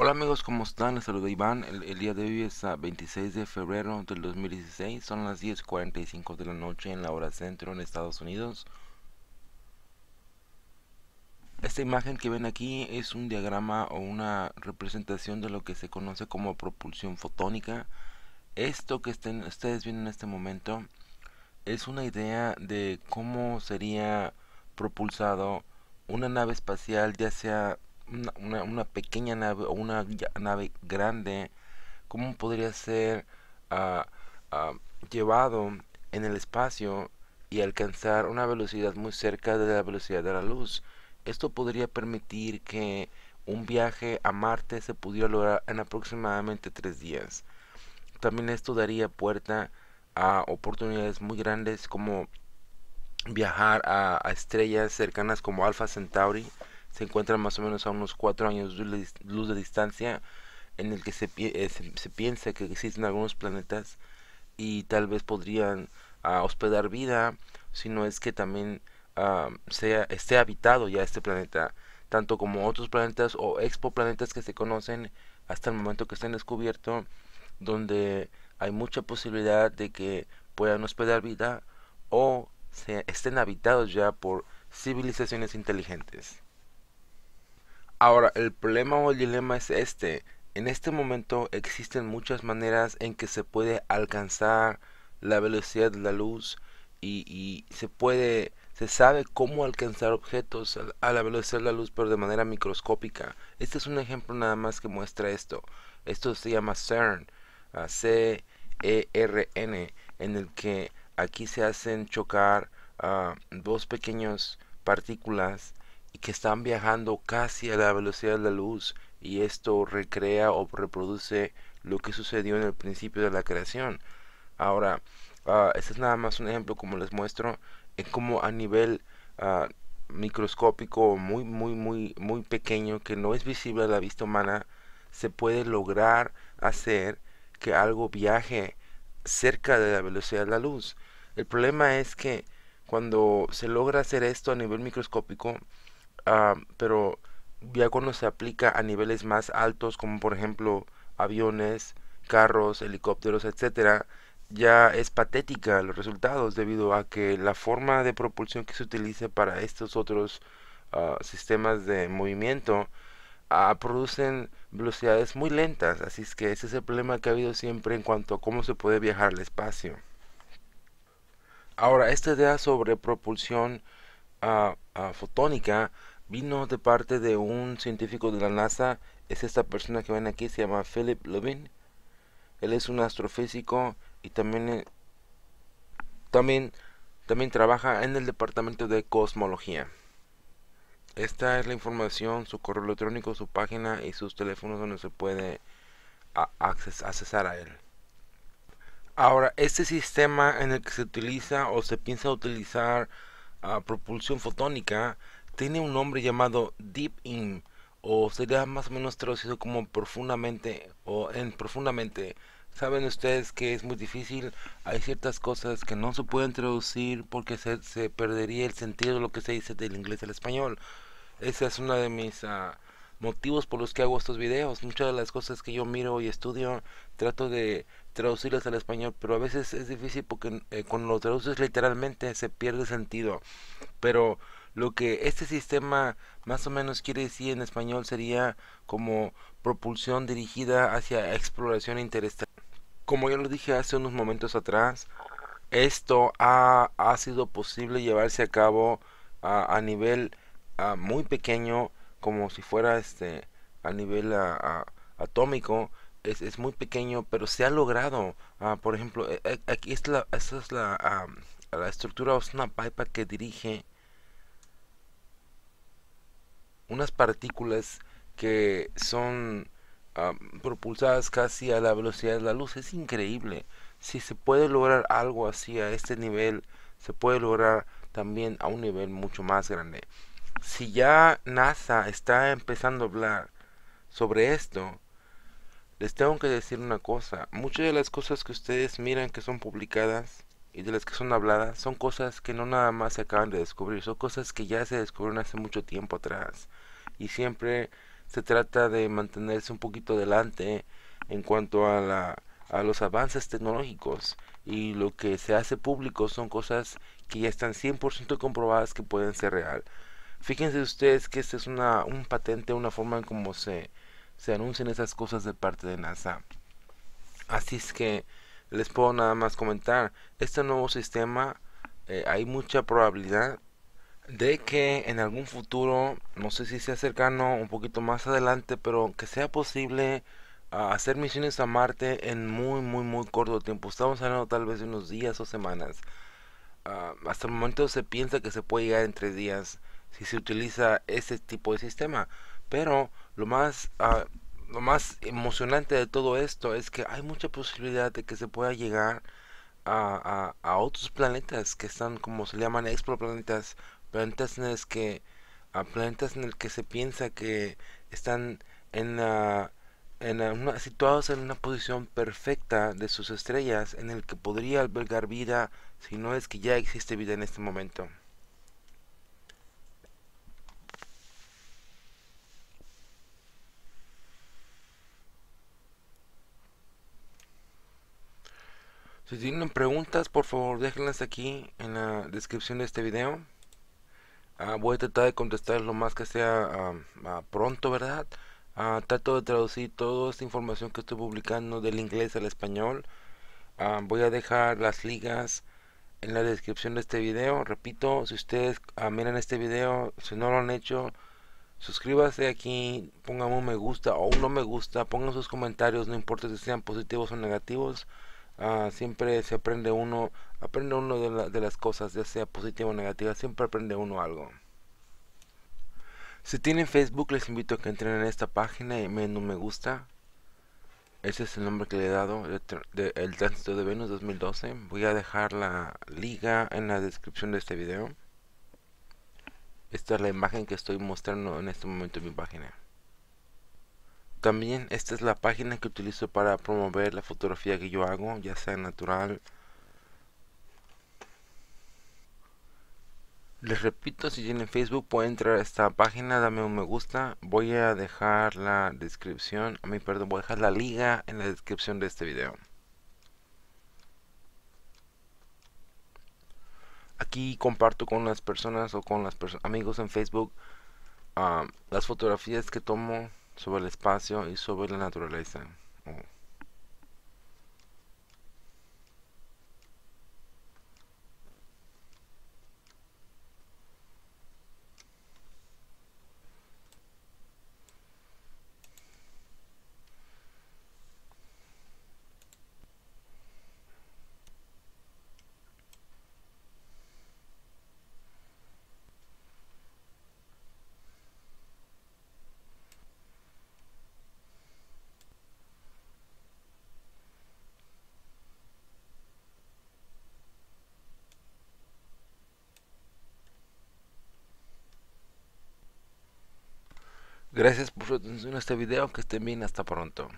Hola amigos, ¿cómo están? Les saluda Iván. El, día de hoy es 26 ah, de febrero del 2016. Son las 10.45 de la noche en la hora centro en Estados Unidos. Esta imagen que ven aquí es un diagrama o una representación de lo que se conoce como propulsión fotónica. Esto que ustedes ven en este momento es una idea de cómo sería propulsado una nave espacial ya sea una, pequeña nave o una nave grande, cómo podría ser ah, ah, llevado en el espacio y alcanzar una velocidad muy cerca de la velocidad de la luz. Esto podría permitir que un viaje a Marte se pudiera lograr en aproximadamente tres días. También esto daría puerta a oportunidades muy grandes como viajar a, a estrellas cercanas como Alpha Centauri, se encuentran más o menos a unos cuatro años de luz de distancia, en el que eh, se, piensa que existen algunos planetas y tal vez podrían ah, hospedar vida, si no es que también ah, sea, esté habitado ya este planeta, tanto como otros planetas o exoplanetas que se conocen hasta el momento que estén descubierto donde hay mucha posibilidad de que puedan hospedar vida o estén habitados ya por civilizaciones inteligentes. Ahora, el problema o el dilema es este. En este momento existen muchas maneras en que se puede alcanzar la velocidad de la luz y, se puede, se sabe cómo alcanzar objetos a la velocidad de la luz pero de manera microscópica. Este es un ejemplo nada más que muestra esto. Esto se llama CERN, ah, C-E-R-N, en el que aquí se hacen chocar ah, dos pequeñas partículas que están viajando casi a la velocidad de la luz y esto recrea o reproduce lo que sucedió en el principio de la creación. Ahora, ah, este es nada más un ejemplo como les muestro en cómo a nivel ah, microscópico muy muy muy muy pequeño que no es visible a la vista humana se puede lograr hacer que algo viaje cerca de la velocidad de la luz. El problema es que cuando se logra hacer esto a nivel microscópico, Ah, pero ya cuando se aplica a niveles más altos, como por ejemplo aviones, carros, helicópteros, etcétera, ya es patética los resultados debido a que la forma de propulsión que se utiliza para estos otros ah, sistemas de movimiento ah, producen velocidades muy lentas, así es que ese es el problema que ha habido siempre en cuanto a cómo se puede viajar al espacio. Ahora, esta idea sobre propulsión a fotónica vino de parte de un científico de la NASA. Es esta persona que ven aquí, se llama Philip Levin. Él es un astrofísico y también, eh, también, también trabaja en el departamento de cosmología. Esta es la información, su correo electrónico, su página y sus teléfonos donde se puede accesar a él. Ahora, este sistema en el que se utiliza o se piensa utilizar a propulsión fotónica tiene un nombre llamado Deep In o sería más o menos traducido como profundamente o en profundamente. Saben ustedes que es muy difícil, hay ciertas cosas que no se pueden traducir porque se, perdería el sentido de lo que se dice del inglés al español. Esa es una de mis... Ah, motivos por los que hago estos videos. Muchas de las cosas que yo miro y estudio trato de traducirlas al español, pero a veces es difícil porque con eh, cuando lo traduces literalmente se pierde sentido. Pero lo que este sistema más o menos quiere decir en español sería como propulsión dirigida hacia exploración interestelar. Como ya lo dije hace unos momentos atrás, esto ha, sido posible llevarse a cabo a, nivel ah, muy pequeño como si fuera este a nivel atómico es, es, muy pequeño pero se ha logrado ah, por ejemplo e, e, aquí es esta es la, estructura la estructura una pipa que dirige unas partículas que son propulsadas casi a la velocidad de la luz es increíble si se puede lograr algo así a este nivel se puede lograr también a un nivel mucho más grande si ya NASA está empezando a hablar sobre esto, les tengo que decir una cosa. Muchas de las cosas que ustedes miran que son publicadas y de las que son habladas son cosas que no nada más se acaban de descubrir, son cosas que ya se descubrieron hace mucho tiempo atrás. Y siempre se trata de mantenerse un poquito adelante en cuanto a, la, a los avances tecnológicos. Y lo que se hace público son cosas que ya están 100% comprobadas que pueden ser real. Fíjense ustedes que este es una, un patente, una forma en cómo se, se anuncian esas cosas de parte de NASA. Así es que les puedo nada más comentar, este nuevo sistema eh, hay mucha probabilidad de que en algún futuro, no sé si sea cercano, un poquito más adelante, pero que sea posible ah, hacer misiones a Marte en muy, muy, muy corto tiempo. Estamos hablando tal vez de unos días o semanas. Ah, hasta el momento se piensa que se puede llegar en tres días si se utiliza este tipo de sistema. Pero lo más, ah, lo más emocionante de todo esto es que hay mucha posibilidad de que se pueda llegar a, a, otros planetas que están como se llaman exoplanetas, planetas en el que ah, planetas en el que se piensa que están en la, en situados en una posición perfecta de sus estrellas en el que podría albergar vida si no es que ya existe vida en este momento. Si tienen preguntas, por favor déjenlas aquí en la descripción de este video. Ah, voy a tratar de contestar lo más que sea ah, pronto, ¿verdad? Ah, trato de traducir toda esta información que estoy publicando del inglés al español. voy a dejar las ligas en la descripción de este video. Repito, si ustedes miran este video, si no lo han hecho, suscríbase aquí, pongan un me gusta o un no me gusta, pongan sus comentarios, no importa si sean positivos o negativos. Ah, siempre se aprende uno, aprende uno de, las cosas, ya sea positiva o negativa, siempre aprende uno algo. Si tienen Facebook, les invito a que entren en esta página y me den me gusta. Ese es el nombre que le he dado, El Tránsito de Venus 2012. Voy a dejar la liga en la descripción de este video. Esta es la imagen que estoy mostrando en este momento en mi página. También esta es la página que utilizo para promover la fotografía que yo hago, ya sea natural. Les repito, si tienen Facebook pueden entrar a esta página, dame un me gusta. Voy a dejar la descripción, a mi perdón, voy a dejar la liga en la descripción de este video. Aquí comparto con las personas o con los amigos en Facebook ah, las fotografías que tomo sobre el espacio y sobre la naturaleza. Gracias por su atención a este video, que estén bien, hasta pronto.